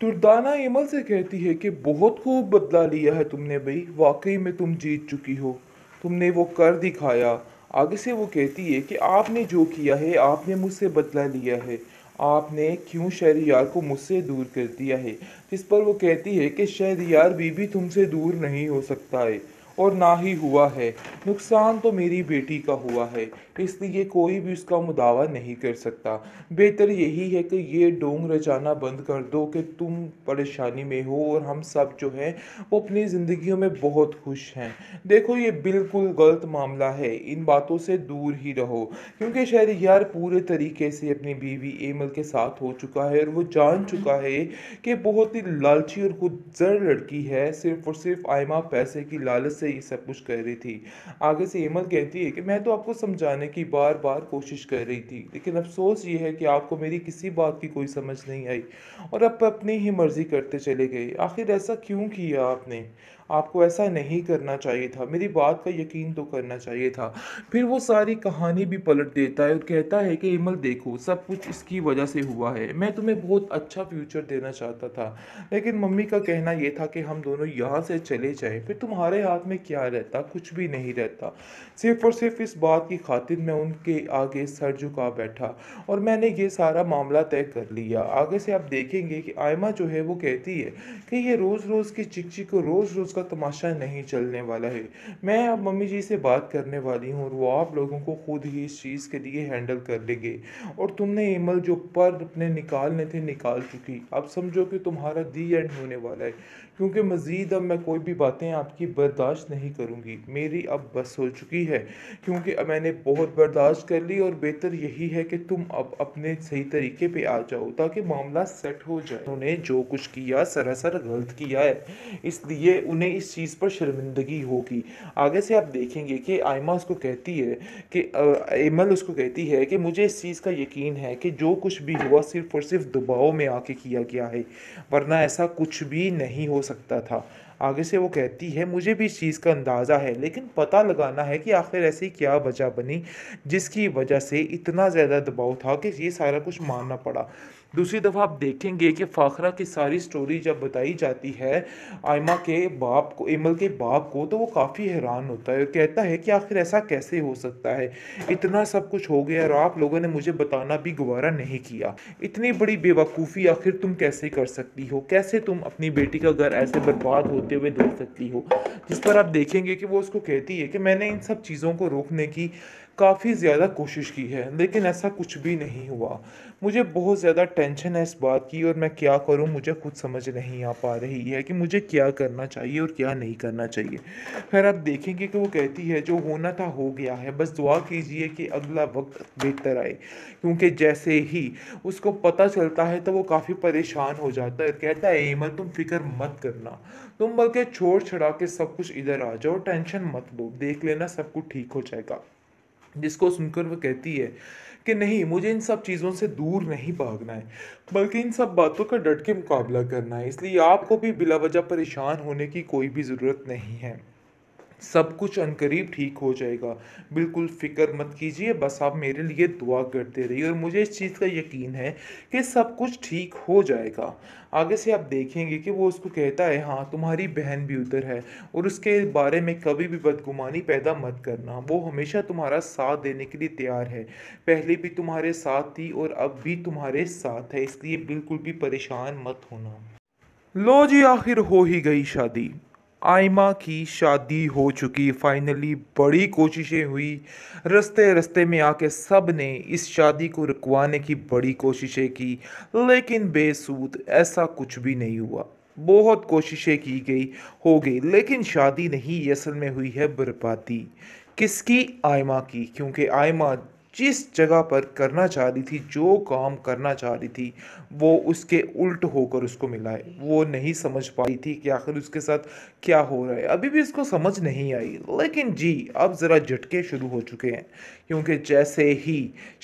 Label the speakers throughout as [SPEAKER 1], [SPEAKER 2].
[SPEAKER 1] तुरदाना email से कहती है कि बहुत खूब बदला लिया है तुमने भाई वाकई में तुम जीत चुकी हो तुमने वो कर दिखाया आगे से वो कहती है कि आपने जो किया है आपने मुझसे बदला लिया है आपने क्यों शहरियार को मुझसे दूर कर दिया है जिस पर वो कहती है कि शहरियार बीबी तुमसे दूर नहीं हो सकता है और ना ही हुआ है नुकसान तो मेरी बेटी का हुआ है इसलिए कोई भी उसका मुदावा नहीं कर सकता बेहतर यही है कि ये डोंग रचाना बंद कर दो कि तुम परेशानी में हो और हम सब जो हैं वो अपनी ज़िंदगी में बहुत खुश हैं देखो ये बिल्कुल गलत मामला है इन बातों से दूर ही रहो क्योंकि शहर यार पूरे तरीके से अपनी बीवी एमल के साथ हो चुका है और वो जान चुका है कि बहुत ही लालची और खुद जर लड़की है सिर्फ और सिर्फ आयमा पैसे की लालच से ये सब कुछ कर रही थी आगे से हेमल कहती है कि मैं तो आपको समझाने की बार बार कोशिश कर रही थी लेकिन अफसोस ये है कि आपको मेरी किसी बात की कोई समझ नहीं आई और आप अपनी ही मर्ज़ी करते चले गए आखिर ऐसा क्यों किया आपने आपको ऐसा नहीं करना चाहिए था मेरी बात का यकीन तो करना चाहिए था फिर वो सारी कहानी भी पलट देता है और कहता है कि इमल देखो सब कुछ इसकी वजह से हुआ है मैं तुम्हें बहुत अच्छा फ्यूचर देना चाहता था लेकिन मम्मी का कहना यह था कि हम दोनों यहाँ से चले जाएँ फिर तुम्हारे हाथ में क्या रहता कुछ भी नहीं रहता सिर्फ और सिर्फ इस बात की खातिर मैं उनके आगे सर झुका बैठा और मैंने ये सारा मामला तय कर लिया आगे से आप देखेंगे कि आयमा जो है वो कहती है कि ये रोज़ रोज़ की चिक्ची को रोज़ रोज़ का उसका तमाशा नहीं चलने वाला है मैं अब मम्मी जी से बात करने वाली हूँ और वो आप लोगों को खुद ही इस चीज़ के लिए हैंडल कर लेंगे और तुमने एमल जो पर अपने निकालने थे निकाल चुकी अब समझो कि तुम्हारा दी एंड होने वाला है क्योंकि मज़ीद अब मैं कोई भी बातें आपकी बर्दाश्त नहीं करूँगी मेरी अब बस हो चुकी है क्योंकि अब मैंने बहुत बर्दाश्त कर ली और बेहतर यही है कि तुम अब अपने सही तरीके पे आ जाओ ताकि मामला सेट हो जाए उन्हें जो कुछ किया सरासर गलत किया है इसलिए उन्हें उन्हें इस चीज़ पर शर्मिंदगी होगी आगे से आप देखेंगे कि आयमा उसको कहती है कि एमल उसको कहती है कि मुझे इस चीज़ का यकीन है कि जो कुछ भी हुआ सिर्फ और सिर्फ दबाव में आके किया गया है वरना ऐसा कुछ भी नहीं हो सकता था आगे से वो कहती है मुझे भी इस चीज़ का अंदाज़ा है लेकिन पता लगाना है कि आखिर ऐसी क्या वजह बनी जिसकी वजह से इतना ज़्यादा दबाव था कि ये सारा कुछ मानना पड़ा दूसरी दफ़ा आप देखेंगे कि फ़ाखरा की सारी स्टोरी जब बताई जाती है आयमा के बाप को एमल के बाप को तो वो काफ़ी हैरान होता है और कहता है कि आखिर ऐसा कैसे हो सकता है इतना सब कुछ हो गया और आप लोगों ने मुझे बताना भी गुबारा नहीं किया इतनी बड़ी बेवकूफ़ी आखिर तुम कैसे कर सकती हो कैसे तुम अपनी बेटी का घर ऐसे बर्बाद होते हुए देख सकती हो जिस पर आप देखेंगे कि वो उसको कहती है कि मैंने इन सब चीज़ों को रोकने की काफ़ी ज़्यादा कोशिश की है लेकिन ऐसा कुछ भी नहीं हुआ मुझे बहुत ज़्यादा टेंशन है इस बात की और मैं क्या करूं मुझे खुद समझ नहीं आ पा रही है कि मुझे क्या करना चाहिए और क्या नहीं करना चाहिए खैर आप देखेंगे कि वो कहती है जो होना था हो गया है बस दुआ कीजिए कि अगला वक्त बेहतर आए क्योंकि जैसे ही उसको पता चलता है तो वो काफ़ी परेशान हो जाता है कहता है एमल तुम फिक्र मत करना तुम बल्कि छोड़ छड़ा के सब कुछ इधर आ जाओ टेंशन मत लो देख लेना सब कुछ ठीक हो जाएगा जिसको सुनकर वह कहती है कि नहीं मुझे इन सब चीज़ों से दूर नहीं भागना है बल्कि इन सब बातों का डट के मुकाबला करना है इसलिए आपको भी वजह परेशान होने की कोई भी ज़रूरत नहीं है सब कुछ अनकरीब ठीक हो जाएगा बिल्कुल फिक्र मत कीजिए बस आप मेरे लिए दुआ करते रहिए और मुझे इस चीज़ का यकीन है कि सब कुछ ठीक हो जाएगा आगे से आप देखेंगे कि वो उसको कहता है हाँ तुम्हारी बहन भी उधर है और उसके बारे में कभी भी बदगुमानी पैदा मत करना वो हमेशा तुम्हारा साथ देने के लिए तैयार है पहले भी तुम्हारे साथ थी और अब भी तुम्हारे साथ है इसलिए बिल्कुल भी परेशान मत होना लो जी आखिर हो ही गई शादी आयमा की शादी हो चुकी फाइनली बड़ी कोशिशें हुई रस्ते रस्ते में आके सब ने इस शादी को रुकवाने की बड़ी कोशिशें की लेकिन बेसूद ऐसा कुछ भी नहीं हुआ बहुत कोशिशें की गई हो गई लेकिन शादी नहीं असल में हुई है बर्बादी किसकी आयमा की क्योंकि आयमा जिस जगह पर करना चाह रही थी जो काम करना चाह रही थी वो उसके उल्ट होकर उसको मिला है वो नहीं समझ पाई थी कि आखिर उसके साथ क्या हो रहा है अभी भी उसको समझ नहीं आई लेकिन जी अब ज़रा झटके शुरू हो चुके हैं क्योंकि जैसे ही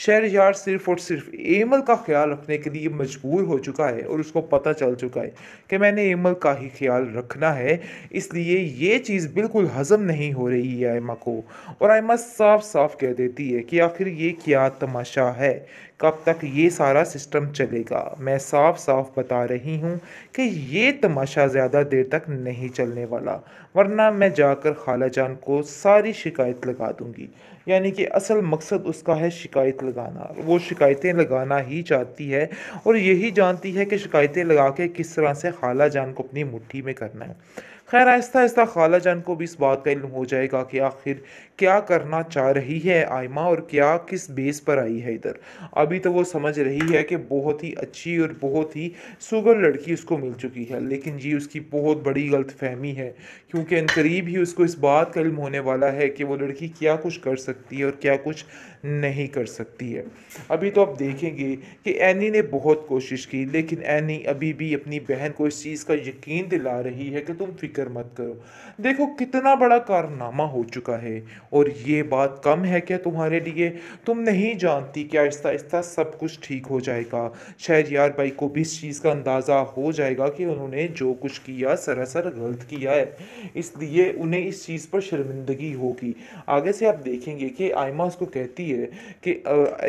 [SPEAKER 1] शहरजार सिर्फ और सिर्फ एमल का ख्याल रखने के लिए मजबूर हो चुका है और उसको पता चल चुका है कि मैंने एमल का ही ख्याल रखना है इसलिए ये चीज़ बिल्कुल हज़म नहीं हो रही है आयमा को और आयमा साफ साफ कह देती है कि आखिर ये क्या तमाशा है कब तक ये सारा सिस्टम चलेगा मैं साफ साफ बता रही हूँ कि ये तमाशा ज़्यादा देर तक नहीं चलने वाला वरना मैं जाकर खाला जान को सारी शिकायत लगा दूँगी यानी कि असल मकसद उसका है शिकायत लगाना वो शिकायतें लगाना ही चाहती है और यही जानती है कि शिकायतें लगा के किस तरह से खाला जान को अपनी मुट्ठी में करना है खैर आहिस्ता आहिस्ता खाला जान को भी इस बात का इल्म हो जाएगा कि आखिर क्या करना चाह रही है आयमा और क्या किस बेस पर आई है इधर अभी तो वो समझ रही है कि बहुत ही अच्छी और बहुत ही सुगर लड़की उसको मिल चुकी है लेकिन जी उसकी बहुत बड़ी गलतफहमी है क्योंकि करीब ही उसको इस बात का इल्म होने वाला है कि वो लड़की क्या कुछ कर सकती सकती है और क्या कुछ नहीं कर सकती है अभी तो आप देखेंगे कि एनी ने बहुत कोशिश की लेकिन एनी अभी भी अपनी बहन को इस चीज़ का यकीन दिला रही है कि तुम फिक्र मत करो देखो कितना बड़ा कारनामा हो चुका है और ये बात कम है क्या तुम्हारे लिए तुम नहीं जानती कि आहिस्ता आहिस्ता सब कुछ ठीक हो जाएगा शायद यार भाई को भी इस चीज़ का अंदाज़ा हो जाएगा कि उन्होंने जो कुछ किया सरासर गलत किया है इसलिए उन्हें इस चीज़ पर शर्मिंदगी होगी आगे से आप देखेंगे कि आयमा उसको कहती है है कि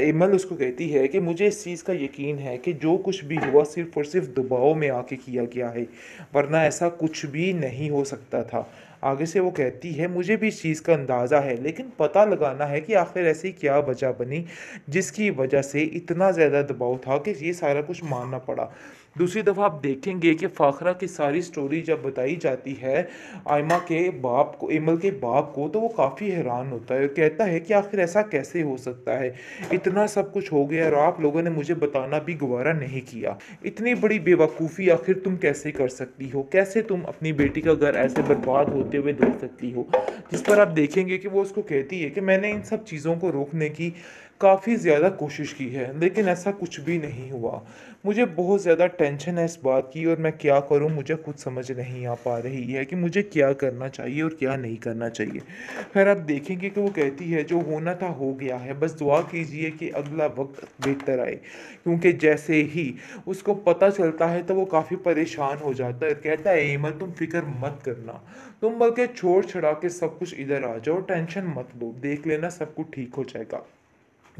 [SPEAKER 1] एमल उसको कहती है कि मुझे इस चीज़ का यकीन है कि जो कुछ भी हुआ सिर्फ और सिर्फ दबाव में आके किया गया है वरना ऐसा कुछ भी नहीं हो सकता था आगे से वो कहती है मुझे भी इस चीज़ का अंदाज़ा है लेकिन पता लगाना है कि आखिर ऐसी क्या वजह बनी जिसकी वजह से इतना ज़्यादा दबाव था कि ये सारा कुछ मानना पड़ा दूसरी दफ़ा आप देखेंगे कि फ़ाखरा की सारी स्टोरी जब बताई जाती है आयमा के बाप को एमल के बाप को तो वो काफ़ी हैरान होता है और कहता है कि आखिर ऐसा कैसे हो सकता है इतना सब कुछ हो गया और आप लोगों ने मुझे बताना भी गुबारा नहीं किया इतनी बड़ी बेवकूफ़ी आखिर तुम कैसे कर सकती हो कैसे तुम अपनी बेटी का घर ऐसे बर्बाद होते हुए देख सकती हो जिस पर आप देखेंगे कि वो उसको कहती है कि मैंने इन सब चीज़ों को रोकने की काफ़ी ज़्यादा कोशिश की है लेकिन ऐसा कुछ भी नहीं हुआ मुझे बहुत ज़्यादा टेंशन है इस बात की और मैं क्या करूं मुझे खुद समझ नहीं आ पा रही है कि मुझे क्या करना चाहिए और क्या नहीं करना चाहिए खैर आप देखेंगे कि वो कहती है जो होना था हो गया है बस दुआ कीजिए कि अगला वक्त बेहतर आए क्योंकि जैसे ही उसको पता चलता है तो वो काफ़ी परेशान हो जाता है कहता है एमन तुम फिक्र मत करना तुम बल्कि छोड़ छड़ा के सब कुछ इधर आ जाओ टेंशन मत लो देख लेना सब कुछ ठीक हो जाएगा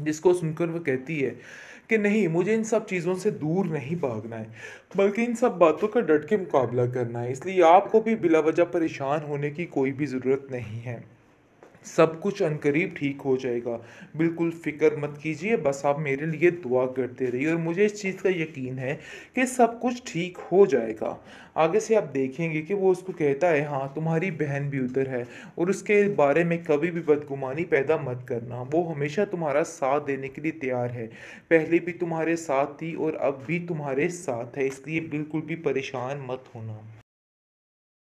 [SPEAKER 1] जिसको सुनकर वह कहती है कि नहीं मुझे इन सब चीज़ों से दूर नहीं भागना है बल्कि इन सब बातों का डट के मुकाबला करना है इसलिए आपको भी बिलावजा परेशान होने की कोई भी ज़रूरत नहीं है सब कुछ अनकरीब ठीक हो जाएगा बिल्कुल फ़िक्र मत कीजिए बस आप मेरे लिए दुआ करते रहिए और मुझे इस चीज़ का यकीन है कि सब कुछ ठीक हो जाएगा आगे से आप देखेंगे कि वो उसको कहता है हाँ तुम्हारी बहन भी उधर है और उसके बारे में कभी भी बदगुमानी पैदा मत करना वो हमेशा तुम्हारा साथ देने के लिए तैयार है पहले भी तुम्हारे साथ थी और अब भी तुम्हारे साथ है इसलिए बिल्कुल भी परेशान मत होना